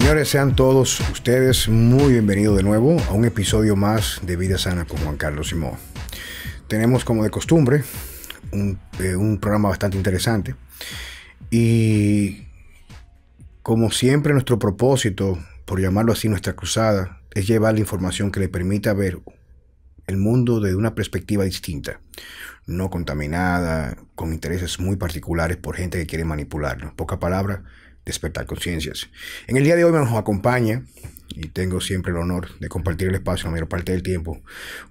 Señores, sean todos ustedes muy bienvenidos de nuevo a un episodio más de Vida Sana con Juan Carlos Simón. Tenemos como de costumbre un, eh, programa bastante interesante y como siempre nuestro propósito, por llamarlo así, nuestra cruzada, es llevar la información que le permita ver el mundo desde una perspectiva distinta, no contaminada, con intereses muy particulares por gente que quiere manipularlo. Poca palabra despertar conciencias. En el día de hoy nos acompaña, y tengo siempre el honor de compartir el espacio la mayor parte del tiempo,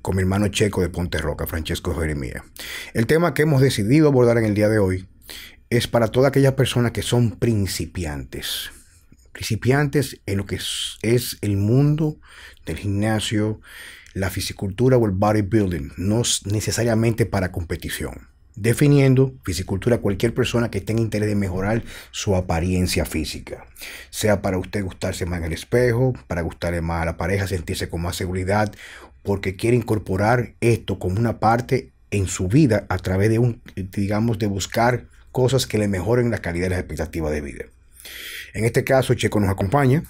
con mi hermano checo de Ponte Roca, Francesco Jeremía. El tema que hemos decidido abordar en el día de hoy es para todas aquellas personas que son principiantes. Principiantes en lo que es el mundo del gimnasio, la fisicultura o el bodybuilding, no necesariamente para competición definiendo fisicultura a cualquier persona que tenga interés de mejorar su apariencia física. Sea para usted gustarse más en el espejo, para gustarle más a la pareja, sentirse con más seguridad, porque quiere incorporar esto como una parte en su vida a través de un, digamos, de buscar cosas que le mejoren la calidad de las expectativas de vida. En este caso, Checo nos acompaña.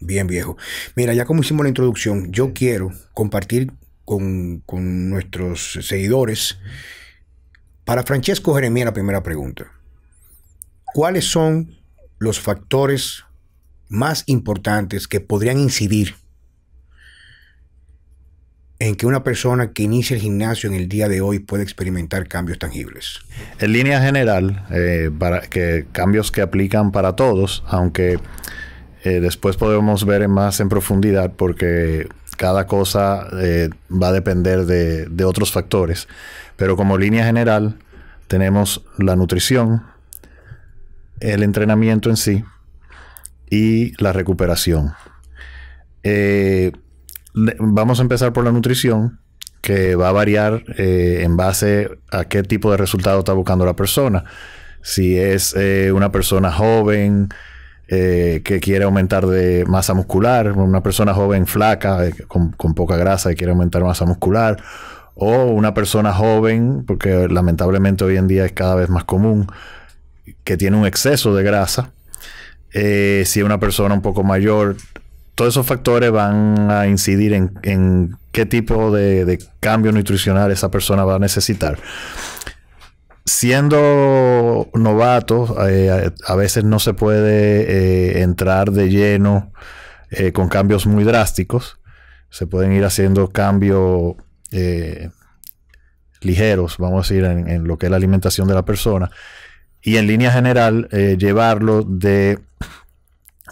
Bien, viejo. Mira, ya como hicimos la introducción, yo quiero compartir con, nuestros seguidores. Para Francesco Jeremía, la primera pregunta. ¿Cuáles son los factores más importantes que podrían incidir en que una persona que inicia el gimnasio en el día de hoy pueda experimentar cambios tangibles? En línea general, eh, para que cambios que aplican para todos, aunque eh, después podemos ver más en profundidad porque cada cosa eh, va a depender de, otros factores. Pero como línea general, tenemos la nutrición, el entrenamiento en sí y la recuperación. Eh, vamos a empezar por la nutrición, que va a variar eh, en base a qué tipo de resultado está buscando la persona. Si es una persona joven, eh, que quiere aumentar de masa muscular, una persona joven flaca, eh, con, poca grasa y quiere aumentar masa muscular, o una persona joven, porque lamentablemente hoy en día es cada vez más común, que tiene un exceso de grasa, eh, si es una persona un poco mayor, todos esos factores van a incidir en, qué tipo de, de cambio nutricional esa persona va a necesitar siendo novatos, eh, a veces no se puede eh, entrar de lleno eh, con cambios muy drásticos. Se pueden ir haciendo cambios ligeros, vamos a decir, en, lo que es la alimentación de la persona. Y en línea general, llevarlo de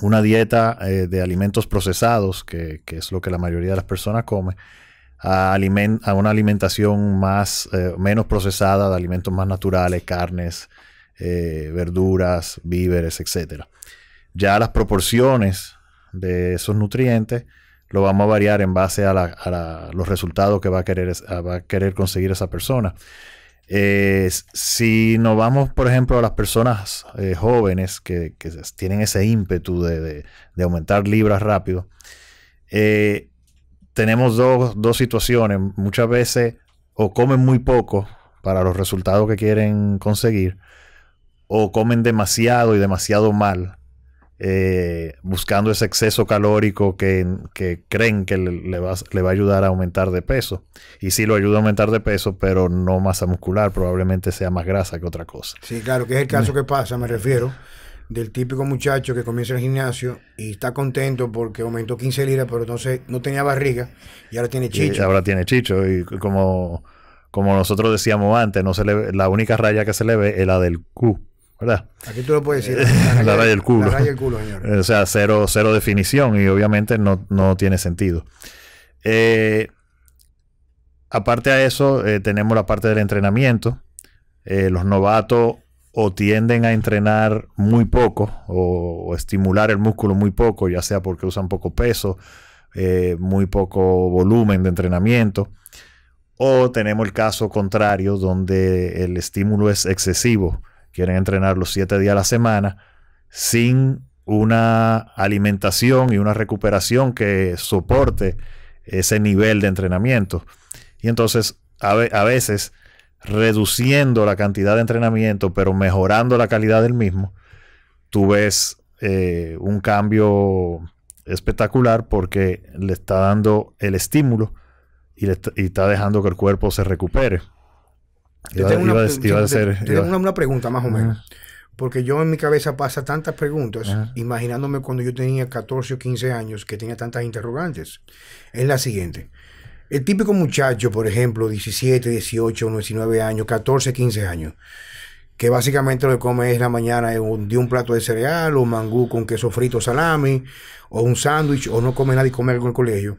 una dieta de alimentos procesados, que, que es lo que la mayoría de las personas come, a, una alimentación más, eh, menos procesada, de alimentos más naturales, carnes, eh, verduras, víveres, etc. Ya las proporciones de esos nutrientes lo vamos a variar en base a, los resultados que va a querer, conseguir esa persona. Eh, si nos vamos, por ejemplo, a las personas jóvenes que, tienen ese ímpetu de, aumentar libras rápido, tenemos dos, dos situaciones. Muchas veces o comen muy poco para los resultados que quieren conseguir, o comen demasiado y demasiado mal, eh, buscando ese exceso calórico que, creen que le, va, le, va, a ayudar a aumentar de peso. Y sí lo ayuda a aumentar de peso, pero no masa muscular, probablemente sea más grasa que otra cosa. Sí, claro, que es el caso mm. que pasa, me refiero del típico muchacho que comienza el gimnasio y está contento porque aumentó 15 libras, pero entonces no tenía barriga y ahora tiene chicho. ahora tiene chicho y como, como nosotros decíamos antes, no se le la única raya que se le ve es la del Q. ¿verdad? Aquí tú lo puedes decir. Eh, la, raya del culo. La raya del culo, O sea, cero, cero definición y obviamente no, tiene sentido. Eh, aparte a eso, eh, tenemos la parte del entrenamiento. los novatos o tienden a entrenar muy poco o, estimular el músculo muy poco, ya sea porque usan poco peso, eh, muy poco volumen de entrenamiento. O tenemos el caso contrario, donde el estímulo es excesivo. Quieren entrenar los siete días a la semana sin una alimentación y una recuperación que soporte ese nivel de entrenamiento. Y entonces, a veces, reduciendo la cantidad de entrenamiento, pero mejorando la calidad del mismo, tú ves eh, un cambio espectacular porque le está dando el estímulo y, le está dejando que el cuerpo se recupere. Yo tengo, una, pregunta más o menos. Porque yo en mi cabeza pasa tantas preguntas, imaginándome cuando yo tenía 14 o 15 años que tenía tantas interrogantes. Es la siguiente. El típico muchacho, por ejemplo, 17, 18, 19 años, 14, 15 años, que básicamente lo que come es la mañana de un, plato de cereal o mangú con queso frito, salami, o un sándwich, o no come nada y come algo en el colegio.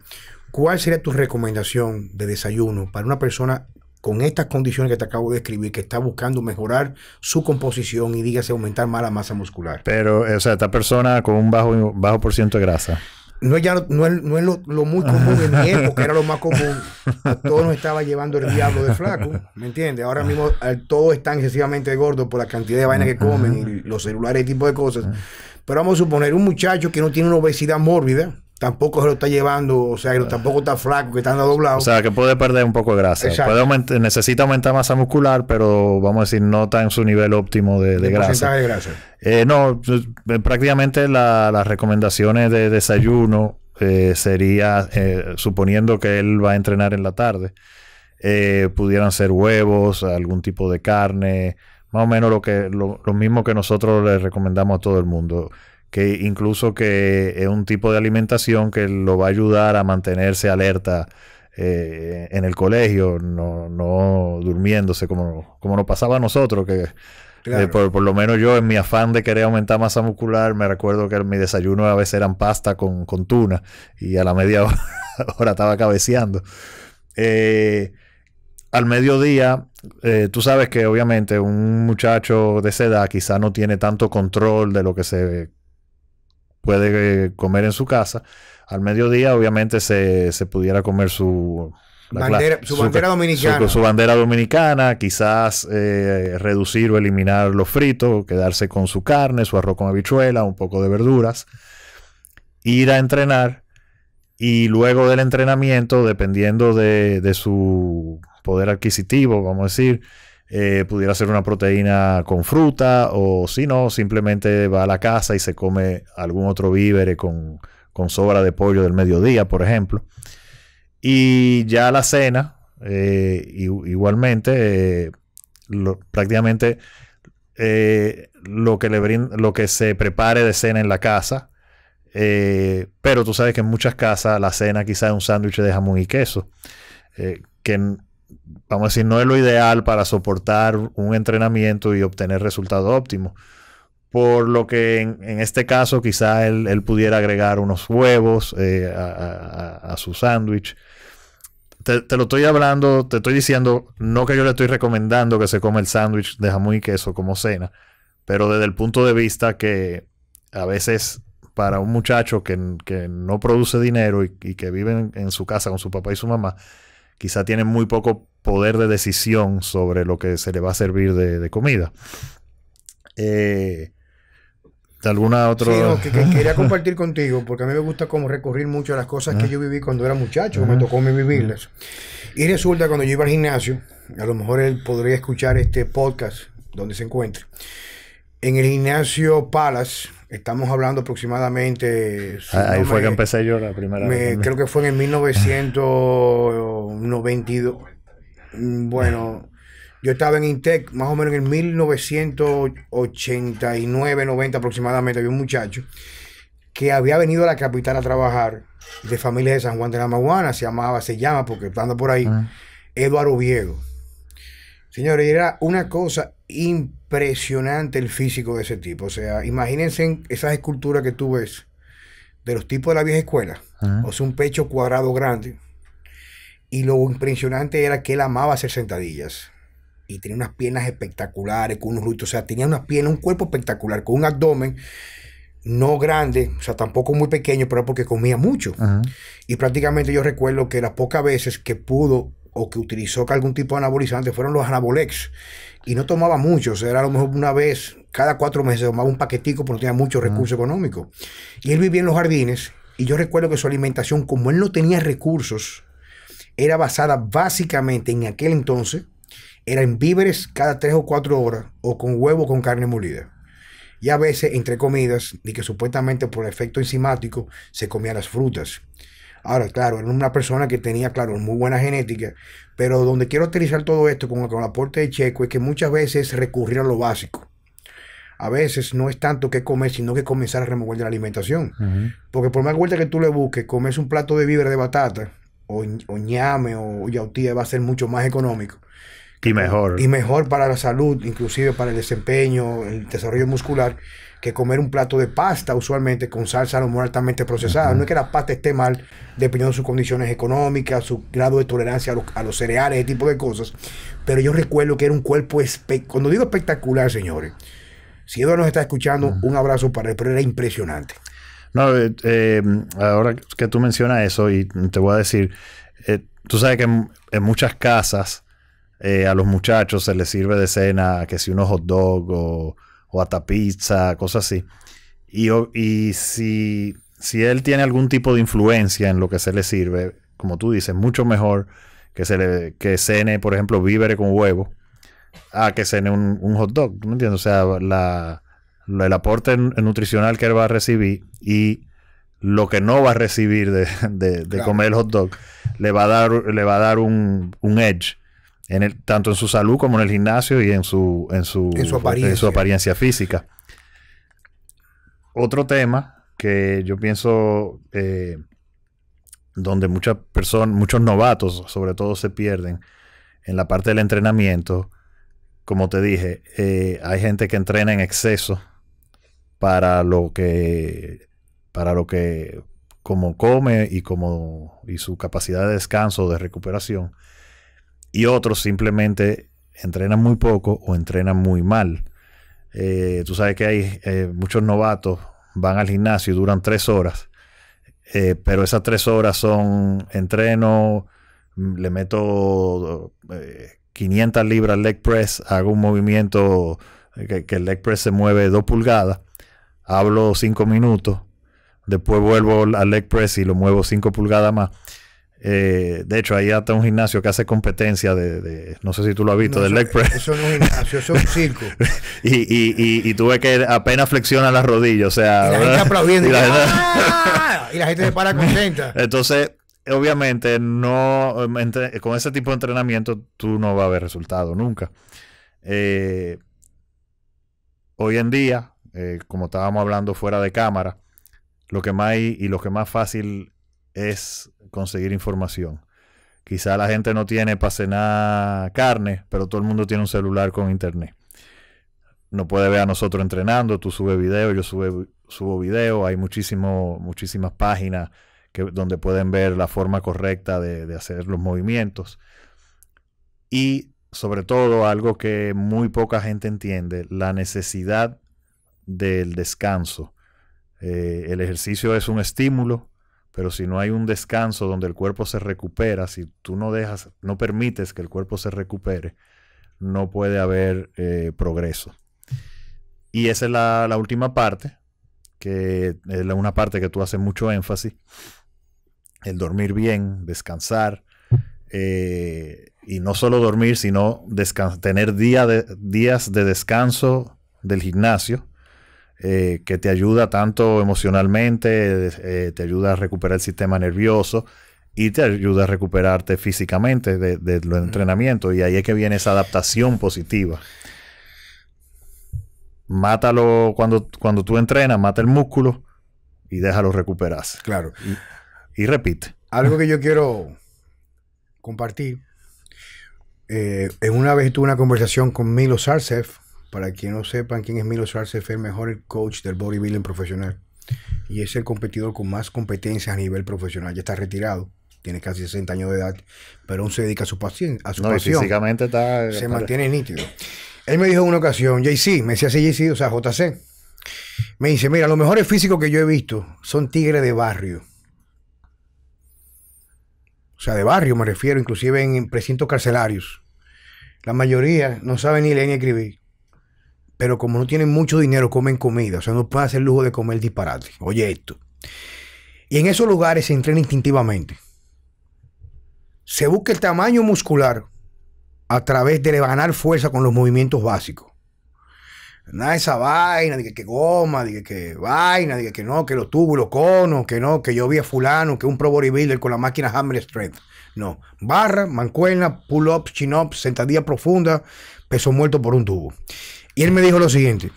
¿Cuál sería tu recomendación de desayuno para una persona con estas condiciones que te acabo de describir, que está buscando mejorar su composición y dígase aumentar más la masa muscular. Pero, o sea, esta persona con un bajo, bajo por ciento de grasa. No, ya, no, es, no es lo, lo, muy común en mi época, era lo más común. Todo nos estaba llevando el diablo de flaco, ¿me entiendes? Ahora mismo eh, todos están excesivamente gordos por la cantidad de vainas que comen y los celulares y tipo de cosas. Pero vamos a suponer un muchacho que no tiene una obesidad mórbida, tampoco se lo está llevando, o sea, que tampoco está flaco, que está andando doblado. O sea, que puede perder un poco de grasa. Puede necesita aumentar masa muscular, pero vamos a decir, no está en su nivel óptimo de, de grasa. de grasa? Eh, no, eh, prácticamente las recomendaciones de desayuno eh, sería, eh, suponiendo que él va a entrenar en la tarde, eh, pudieran ser huevos, algún tipo de carne, más o menos lo, que, lo mismo que nosotros le recomendamos a todo el mundo que incluso que es un tipo de alimentación que lo va a ayudar a mantenerse alerta eh, en el colegio, no, no durmiéndose como, como nos pasaba a nosotros, que eh, por, lo menos yo, en mi afán de querer aumentar masa muscular, me recuerdo que mi desayuno a veces eran pasta con, tuna y a la media hora, estaba cabeceando. Eh, al mediodía, tú sabes que obviamente un muchacho de esa edad quizá no tiene tanto control de lo que se puede eh, comer en su casa. Al mediodía, obviamente, se, pudiera comer su, bandera, su, bandera dominicana. quizás eh, reducir o eliminar los fritos, quedarse con su carne, su arroz con habichuela, un poco de verduras, ir a entrenar y luego del entrenamiento, dependiendo de, de su poder adquisitivo, vamos a decir, eh, pudiera ser una proteína con fruta o si no, simplemente va a la casa y se come algún otro vívere con, sobra de pollo del mediodía, por ejemplo. Y ya la cena, eh, igualmente, eh, prácticamente lo, que le lo que se prepare de cena en la casa. pero tú sabes que en muchas casas la cena quizás es un sándwich de jamón y queso, que vamos a decir, no es lo ideal para soportar un entrenamiento y obtener resultado óptimo Por lo que en, este caso quizá él, pudiera agregar unos huevos eh, a, su sándwich. Te, lo estoy hablando, te estoy diciendo, no que yo le estoy recomendando que se coma el sándwich de jamón y queso como cena, pero desde el punto de vista que a veces para un muchacho que, no produce dinero y, que vive en su casa con su papá y su mamá, quizá tiene muy poco poder de decisión sobre lo que se le va a servir de, comida. Eh, de alguna otra. Sí, que, quería compartir contigo, porque a mí me gusta como recurrir mucho a las cosas que yo viví cuando era muchacho, me tocó vivirlas. Y resulta cuando yo iba al gimnasio, a lo mejor él podría escuchar este podcast donde se encuentre en el gimnasio Palace. Estamos hablando aproximadamente. Ahí fue que empecé yo la primera vez. Creo que fue en el 1992. Mm, bueno, yo estaba en Intec más o menos en el 1989, 90 aproximadamente. Había un muchacho que había venido a la capital a trabajar de familia de San Juan de la Maguana, se llamaba, se llama, porque anda por ahí, ah. Eduardo Viego. Señores, era una cosa impresionante impresionante el físico de ese tipo. O sea, imagínense esas esculturas que tú ves de los tipos de la vieja escuela. O sea, un pecho cuadrado grande. Y lo impresionante era que él amaba hacer sentadillas. Y tenía unas piernas espectaculares, con unos ruidos. O sea, tenía unas piernas, un cuerpo espectacular, con un abdomen no grande, o sea, tampoco muy pequeño, pero porque comía mucho. Y prácticamente yo recuerdo que las pocas veces que pudo o que utilizó algún tipo de anabolizante fueron los anabolex. Y no tomaba muchos, era a lo mejor una vez cada cuatro meses tomaba un paquetico porque no tenía mucho recurso económico. Y él vivía en los jardines y yo recuerdo que su alimentación, como él no tenía recursos, era basada básicamente en aquel entonces, era en víveres cada tres o cuatro horas o con huevo con carne molida. Y a veces, entre comidas, y que supuestamente por efecto enzimático se comía las frutas. Ahora, claro, era una persona que tenía, claro, muy buena genética, pero donde quiero utilizar todo esto con, el aporte de Checo es que muchas veces recurrir a lo básico. A veces no es tanto que comer, sino que comenzar a remover la alimentación. Porque por más vuelta que tú le busques, comes un plato de víveres de batata, o, o, ñame, o yautía, va a ser mucho más económico. Y mejor. Y mejor para la salud, inclusive para el desempeño, el desarrollo muscular, que comer un plato de pasta, usualmente con salsa lo altamente procesada. No es que la pasta esté mal, dependiendo de sus condiciones económicas, su grado de tolerancia a los, cereales, ese tipo de cosas. Pero yo recuerdo que era un cuerpo Cuando digo espectacular, señores, si Eduardo nos está escuchando, un abrazo para él, pero era impresionante. No, eh, eh, ahora que tú mencionas eso, y te voy a decir, eh, tú sabes que en, muchas casas a los muchachos se les sirve de cena que si unos hot dog o o hasta pizza, cosas así. Y, y si, él tiene algún tipo de influencia en lo que se le sirve, como tú dices, mucho mejor que se le que cene, por ejemplo, víveres con huevo, a que cene un, hot dog. ¿No entiendes? O sea, el aporte nutricional que él va a recibir y lo que no va a recibir de, comer el hot dog le va a dar, le va a dar un, un edge en tanto en su salud como en el gimnasio y en su, en su, su, apariencia. física. Otro tema que yo pienso eh, donde muchas personas, muchos novatos sobre todo se pierden en la parte del entrenamiento, como te dije, eh, hay gente que entrena en exceso para lo que, para lo que, como come y como, y su capacidad de descanso, de recuperación y otros simplemente entrenan muy poco o entrenan muy mal. Eh, tú sabes que hay eh, muchos novatos van al gimnasio y duran tres horas, eh, pero esas tres horas son entreno, le meto 500 libras leg press, hago un movimiento que, que el leg press se mueve dos pulgadas, hablo cinco minutos, después vuelvo al leg press y lo muevo cinco pulgadas más eh, de hecho, ahí hasta un gimnasio que hace competencia de, no sé si tú lo has visto, del leg press. Eso es un gimnasio, eso es un circo. y, y, que apenas flexiona las rodillas, o sea... Y la gente Y la, ah", se para contenta. Entonces, obviamente, no con ese tipo de entrenamiento tú no vas a ver resultado nunca. Eh, hoy en día, eh, como estábamos hablando fuera de cámara, lo que más y lo que más fácil es conseguir información. Quizá la gente no tiene para cenar carne, pero todo el mundo tiene un celular con internet. No puede ver a nosotros entrenando, tú subes video, yo sube, subo video, hay muchísimo, muchísimas páginas que, donde pueden ver la forma correcta de, hacer los movimientos. Y sobre todo algo que muy poca gente entiende, la necesidad del descanso. Eh, el ejercicio es un estímulo, pero si no hay un descanso donde el cuerpo se recupera, si tú no dejas, no permites que el cuerpo se recupere, no puede haber eh, progreso. Y esa es la, última parte, que es una parte que tú haces mucho énfasis. El dormir bien, descansar. Eh, y no solo dormir, sino tener de, días de descanso del gimnasio eh, que te ayuda tanto emocionalmente, eh, te ayuda a recuperar el sistema nervioso y te ayuda a recuperarte físicamente de, los entrenamientos. Y ahí es que viene esa adaptación positiva. Mátalo cuando, cuando tú entrenas, mata el músculo y déjalo recuperarse. Claro. Y, repite. Algo que yo quiero compartir. Eh, en una vez tuve una conversación con Milo Sarcef, para quien no sepan quién es Milo se fue el mejor coach del bodybuilding profesional y es el competidor con más competencias a nivel profesional. Ya está retirado, tiene casi 60 años de edad, pero aún se dedica a su, pasión, a su no, físicamente está... Se mantiene nítido. Él me dijo en una ocasión, JC, me decía JC, o sea, JC, me dice, mira, los mejores físicos que yo he visto son tigres de barrio. O sea, de barrio me refiero, inclusive en precintos carcelarios. La mayoría no sabe ni leer ni escribir pero como no tienen mucho dinero, comen comida. O sea, no pueden hacer lujo de comer disparate. Oye esto. Y en esos lugares se entrena instintivamente. Se busca el tamaño muscular a través de ganar fuerza con los movimientos básicos. Nada de esa vaina, de que, goma, de que, vaina, de que, no, que los tubos, los conos, que no, que yo vi a fulano, que un pro bodybuilder con la máquina Hammer Strength. No, barra, mancuerna, pull up, chin up, sentadilla profunda, peso muerto por un tubo. Y él me dijo lo siguiente,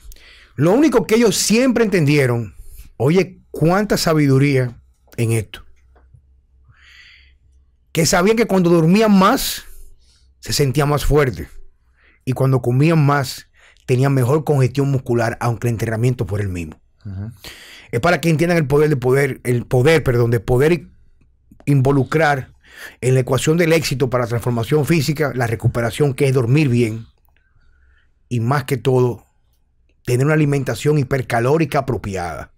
lo único que ellos siempre entendieron, oye, cuánta sabiduría en esto. Que sabían que cuando dormían más, se sentían más fuerte Y cuando comían más, tenían mejor congestión muscular, aunque el entrenamiento fuera el mismo. Es para que entiendan el poder de poder, el poder, perdón, de poder involucrar en la ecuación del éxito para la transformación física, la recuperación, que es dormir bien, y más que todo, tener una alimentación hipercalórica apropiada.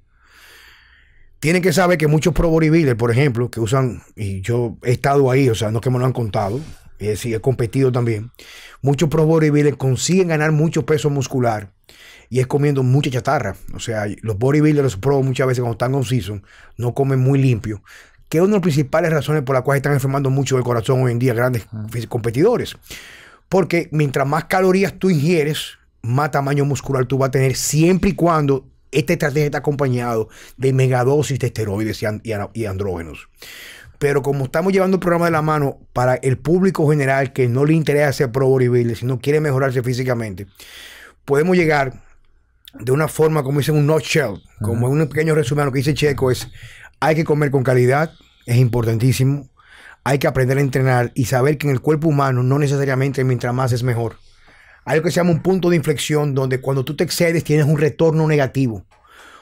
Tienen que saber que muchos pro bodybuilders, por ejemplo, que usan, y yo he estado ahí, o sea, no es que me lo han contado, es he competido también. Muchos pro bodybuilders consiguen ganar mucho peso muscular y es comiendo mucha chatarra. O sea, los bodybuilders, los pro, muchas veces cuando están en season, no comen muy limpio, que es una de las principales razones por las cuales están enfermando mucho el corazón hoy en día grandes competidores. Porque mientras más calorías tú ingieres, más tamaño muscular tú vas a tener, siempre y cuando esta estrategia está acompañado de megadosis de esteroides y, andrógenos. Pero como estamos llevando el programa de la mano para el público general que no le interesa ser pro bodybuilder, sino quiere mejorarse físicamente, podemos llegar de una forma, como dicen, un nutshell, como un pequeño resumen, lo que dice Checo es, hay que comer con calidad, es importantísimo hay que aprender a entrenar y saber que en el cuerpo humano no necesariamente mientras más es mejor. Hay lo que se llama un punto de inflexión donde cuando tú te excedes tienes un retorno negativo.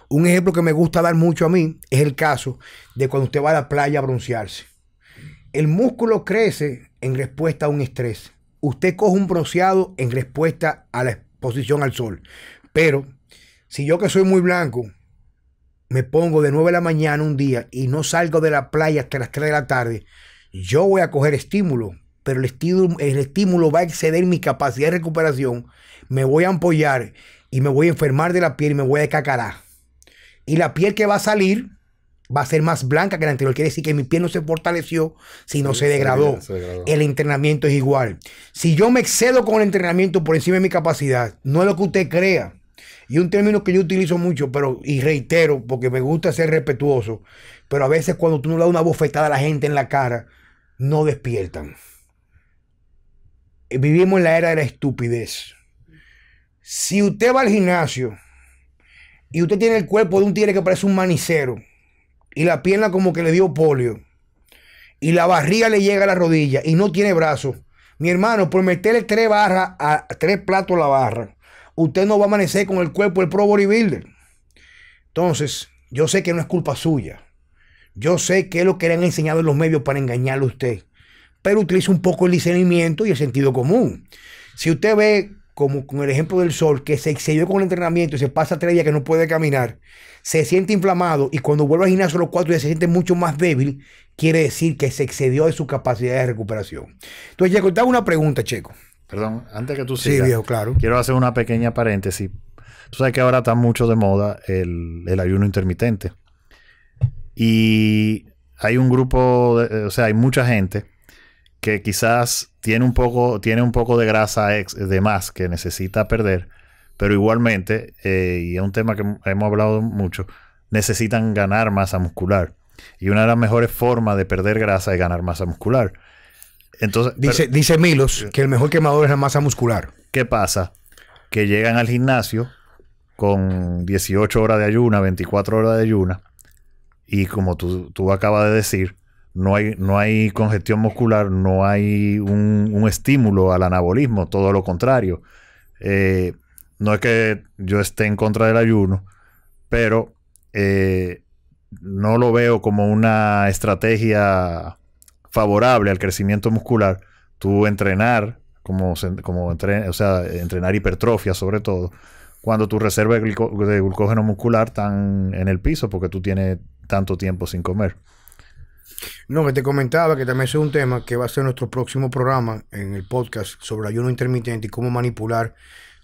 Un ejemplo que me gusta dar mucho a mí es el caso de cuando usted va a la playa a broncearse. El músculo crece en respuesta a un estrés. Usted coge un bronceado en respuesta a la exposición al sol. Pero si yo que soy muy blanco me pongo de 9 de la mañana un día y no salgo de la playa hasta las 3 de la tarde, yo voy a coger estímulo, pero el estímulo, el estímulo va a exceder mi capacidad de recuperación, me voy a ampollar y me voy a enfermar de la piel y me voy a cacarar. Y la piel que va a salir va a ser más blanca que la anterior. Quiere decir que mi piel no se fortaleció, sino se, degradó. El entrenamiento es igual. Si yo me excedo con el entrenamiento por encima de mi capacidad, no es lo que usted crea. Y un término que yo utilizo mucho, pero y reitero, porque me gusta ser respetuoso, pero a veces cuando tú no le das una bofetada a la gente en la cara, no despiertan. Eh, vivimos en la era de la estupidez. Si usted va al gimnasio y usted tiene el cuerpo de un tigre que parece un manicero y la pierna como que le dio polio y la barriga le llega a la rodilla y no tiene brazos, mi hermano, por meterle tres barras a tres platos a la barra, usted no va a amanecer con el cuerpo del pro bodybuilder. Entonces, yo sé que no es culpa suya. Yo sé qué es lo que le han enseñado en los medios para engañarle a usted, pero utilice un poco el discernimiento y el sentido común. Si usted ve, como con el ejemplo del sol, que se excedió con el entrenamiento y se pasa tres días que no puede caminar, se siente inflamado y cuando vuelve al gimnasio los cuatro días se siente mucho más débil, quiere decir que se excedió de su capacidad de recuperación. Entonces, Checo, te hago una pregunta, Checo. Perdón, antes que tú sigas. Sí, claro. Quiero hacer una pequeña paréntesis. Tú sabes que ahora está mucho de moda el ayuno intermitente. Y hay un grupo, eh, o sea, hay mucha gente que quizás tiene un poco, tiene un poco de grasa de más que necesita perder, pero igualmente, eh, y es un tema que hemos hablado mucho, necesitan ganar masa muscular. Y una de las mejores formas de perder grasa es ganar masa muscular. Entonces, dice, dice Milos eh, que el mejor quemador es la masa muscular. ¿Qué pasa? Que llegan al gimnasio con 18 horas de ayuna, 24 horas de ayuna, y como tú, tú acabas de decir, no hay, no hay congestión muscular, no hay un, estímulo al anabolismo, todo lo contrario. Eh, no es que yo esté en contra del ayuno, pero eh, no lo veo como una estrategia favorable al crecimiento muscular. Tú entrenar, como, como o sea, entrenar hipertrofia sobre todo, cuando tu reserva de, glucógeno muscular están en el piso porque tú tienes tanto tiempo sin comer. No, que te comentaba que también es un tema que va a ser nuestro próximo programa en el podcast sobre ayuno intermitente y cómo manipular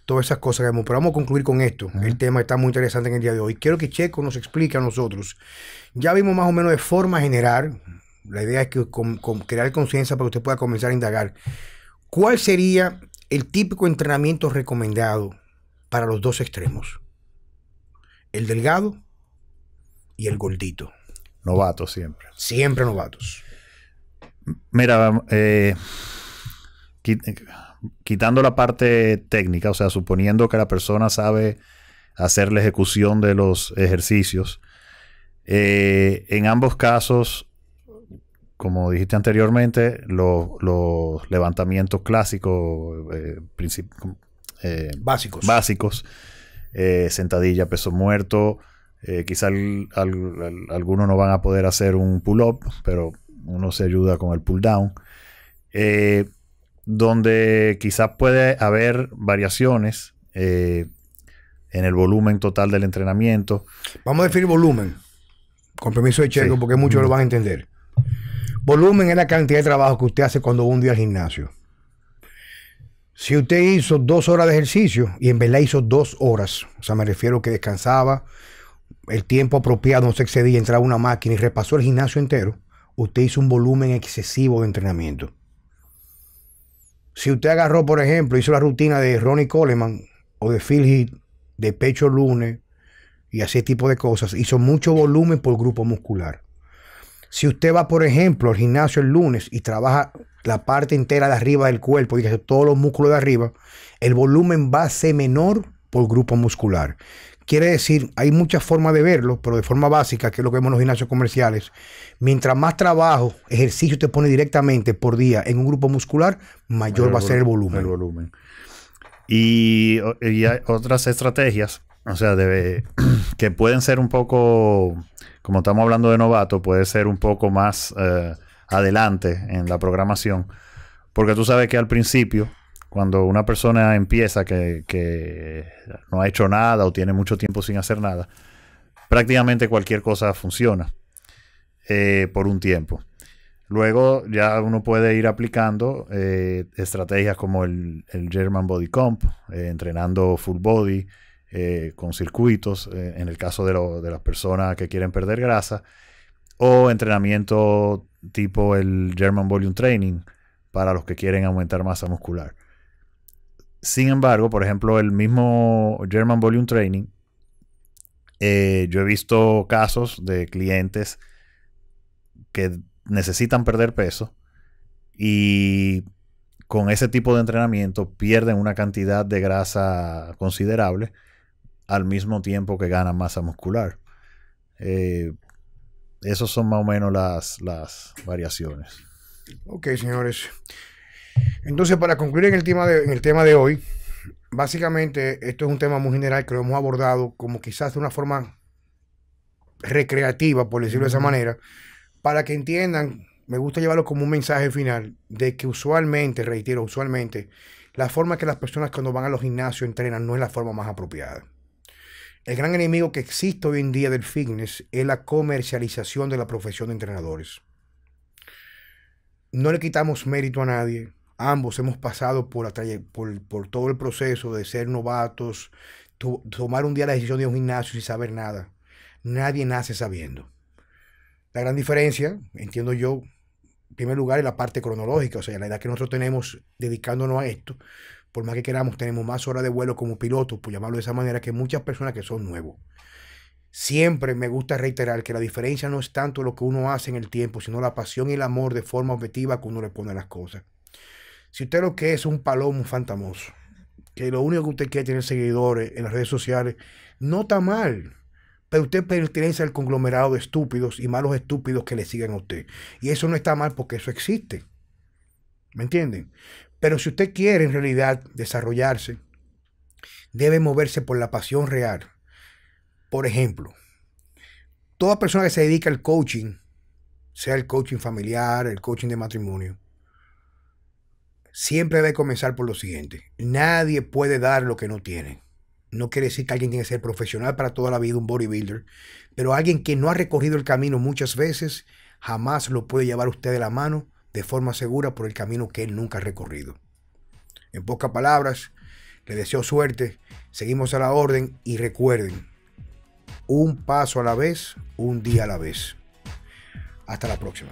todas esas cosas que hemos... Pero vamos a concluir con esto. El tema está muy interesante en el día de hoy. Quiero que Checo nos explique a nosotros. Ya vimos más o menos de forma general. La idea es que crear conciencia para que usted pueda comenzar a indagar. ¿Cuál sería el típico entrenamiento recomendado para los dos extremos? El delgado y el gordito. Novatos siempre. Siempre novatos. Mira, eh, quitando la parte técnica, o sea, suponiendo que la persona sabe hacer la ejecución de los ejercicios, eh, en ambos casos, como dijiste anteriormente, los, levantamientos clásicos, eh, básicos, básicos sentadilla, peso muerto, eh, quizá algunos no van a poder hacer un pull-up, pero uno se ayuda con el pull-down. Eh, donde quizás puede haber variaciones eh, en el volumen total del entrenamiento. Vamos a definir volumen, con permiso de Checo, porque muchos lo van a entender. Volumen es la cantidad de trabajo que usted hace cuando un día al gimnasio. Si usted hizo dos horas de ejercicio y en verdad hizo dos horas, o sea, me refiero que descansaba, el tiempo apropiado, no se excedía, entraba una máquina y repasó el gimnasio entero, usted hizo un volumen excesivo de entrenamiento. Si usted agarró, por ejemplo, hizo la rutina de Ronnie Coleman o de Phil Heath, de pecho lunes y así tipo de cosas, hizo mucho volumen por grupo muscular. Si usted va, por ejemplo, al gimnasio el lunes y trabaja la parte entera de arriba del cuerpo, y todos los músculos de arriba, el volumen va a ser menor por grupo muscular. Quiere decir, hay muchas formas de verlo, pero de forma básica, que es lo que vemos en los gimnasios comerciales, mientras más trabajo, ejercicio te pone directamente por día en un grupo muscular, mayor va a ser el volumen. volumen. Y, hay otras estrategias, o sea, que pueden ser un poco, como estamos hablando de novato, puede ser un poco más eh, adelante en la programación, porque tú sabes que al principio cuando una persona empieza que, no ha hecho nada o tiene mucho tiempo sin hacer nada, prácticamente cualquier cosa funciona eh, por un tiempo. Luego ya uno puede ir aplicando eh, estrategias como el, German Body Comp, eh, entrenando full body con circuitos, en el caso de las personas que quieren perder grasa, o entrenamiento tipo el German Volume Training para los que quieren aumentar masa muscular. Sin embargo, por ejemplo, el mismo German Volume Training, eh, yo he visto casos de clientes que necesitan perder peso y con ese tipo de entrenamiento pierden una cantidad de grasa considerable al mismo tiempo que ganan masa muscular. Eh, esas son más o menos las, las variaciones. Ok, señores. Entonces, para concluir en el tema de, tema de hoy, básicamente esto es un tema muy general que lo hemos abordado como quizás de una forma recreativa, por decirlo de esa manera, para que entiendan, me gusta llevarlo como un mensaje final, de que usualmente, reitero, usualmente, la forma que las personas cuando van a los gimnasios entrenan no es la forma más apropiada. El gran enemigo que existe hoy en día del fitness es la comercialización de la profesión de entrenadores. No le quitamos mérito a nadie, ambos hemos pasado por, por todo el proceso de ser novatos, tomar un día la decisión de un gimnasio sin saber nada. Nadie nace sabiendo. La gran diferencia, entiendo yo, en primer lugar, es la parte cronológica, o sea, la edad que nosotros tenemos dedicándonos a esto, por más que queramos, tenemos más horas de vuelo como piloto, por llamarlo de esa manera, que muchas personas que son nuevos. Siempre me gusta reiterar que la diferencia no es tanto lo que uno hace en el tiempo, sino la pasión y el amor de forma objetiva que uno le pone a las cosas. Si usted lo que es un palomo fantamoso, que lo único que usted quiere es tener seguidores en las redes sociales, no está mal. Pero usted pertenece al conglomerado de estúpidos y malos estúpidos que le siguen a usted. Y eso no está mal porque eso existe. ¿Me entienden? Pero si usted quiere en realidad desarrollarse, debe moverse por la pasión real. Por ejemplo, toda persona que se dedica al coaching, sea el coaching familiar, el coaching de matrimonio, siempre debe comenzar por lo siguiente. Nadie puede dar lo que no tiene. No quiere decir que alguien tiene que ser profesional para toda la vida, un bodybuilder, pero alguien que no ha recorrido el camino muchas veces, jamás lo puede llevar usted de la mano de forma segura por el camino que él nunca ha recorrido. En pocas palabras, le deseo suerte, seguimos a la orden y recuerden, un paso a la vez, un día a la vez. Hasta la próxima.